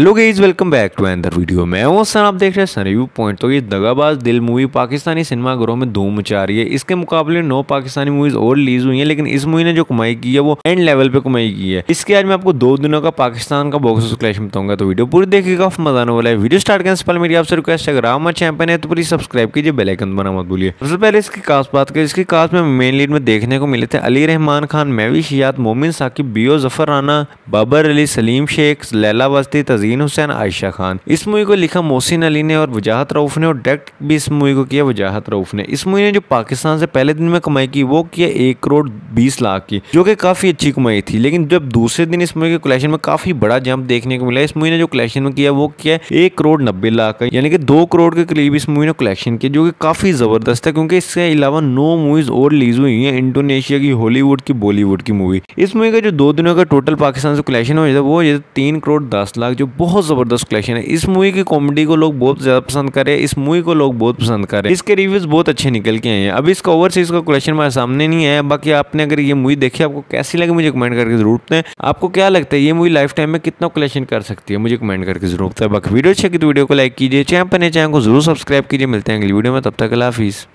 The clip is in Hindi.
hello guys welcome back to another video मैं वो सर आप देख रहे हैं सर रिव्यू पॉइंट तो ये दगाबाज दिल मूवी पाकिस्तानी सिनेमा घरों में धूम मचा रही है इसके मुकाबले नौ पाकिस्तानी मूवीज और रिलीज हुई हैं लेकिन इस मूवी ने जो कमाई की है वो एंड लेवल पे कमाई की है इसके आज मैं आपको दो दिनों का पाकिस्तान का बॉक्स क्लेश बताऊंगा तो वीडियो पूरी देखिएगा मजा आने वाला है वीडियो स्टार्ट करने से पहले मेरी आपसे रिक्वेस्ट है अगर आप हमारे चैंपियन है तो प्लीज सब्सक्राइब कीजिए बेलाइकन बना मत बोलिए सबसे पहले इसकी कास्ट बात करें इसकी कास्ट में मेन लीड में देखने को मिले थे अली रहमान खान मैवी शियात मोमिन साकिब बियो जफर राना बाबर अली सलीम शेख लैला वस्ती तजी नदीन हुसैन आयशा खान इस मूवी को लिखा मोहसिन अली ने और वजाहत रऊफ ने और डायरेक्ट भी इस मूवी को किया वजाहत रऊफ ने इस मूवी ने जो पाकिस्तान से पहले दिन में कमाई की वो किया एक करोड़ बीस लाख की जो कि काफ़ी अच्छी कमाई थी लेकिन जब दूसरे दिन इस मूवी के कलेक्शन में काफ़ी बड़ा जंप देखने को मिला इस मूवी ने जो कलेक्शन में किया वो किया एक करोड़ नब्बे लाख यानी कि दो करोड़ के करीब इस मूवी ने कलेक्शन किया जो कि काफ़ी ज़बरदस्त है क्योंकि इसके अलावा नो मूवीज़ और रिलीज हुई है इंडोनेशिया की हॉलीवुड की बॉलीवुड की मूवी इस मूवी का जो दो दिनों का टोटल पाकिस्तान से कलेक्शन हो जाता है वो तीन करोड़ दस लाख जो बहुत ज़बरदस्त कलेक्शन है इस मूवी की कॉमेडी को लोग बहुत ज़्यादा पसंद करे इस मूवी को लोग बहुत पसंद करें इसके रिव्यूज़ बहुत अच्छे निकल के आए हैं अब इसका ओवरसीज़ का कलेक्शन हमारे सामने नहीं है बाकी आपने अगर ये मूवी देखी आपको कैसी लगी मुझे कमेंट करके जरूर बताएं आपको क्या लगता है ये मूवी लाइफ टाइम में कितना कलेक्शन कर सकती है मुझे कमेंट करके जरूर बताएं बाकी वीडियो अच्छी तो वीडियो को लाइक कीजिए चैनल पर चैनल को जरूर सब्सक्राइब कीजिए मिलते हैं अगली वीडियो में तब तक लाफीज हाफिज़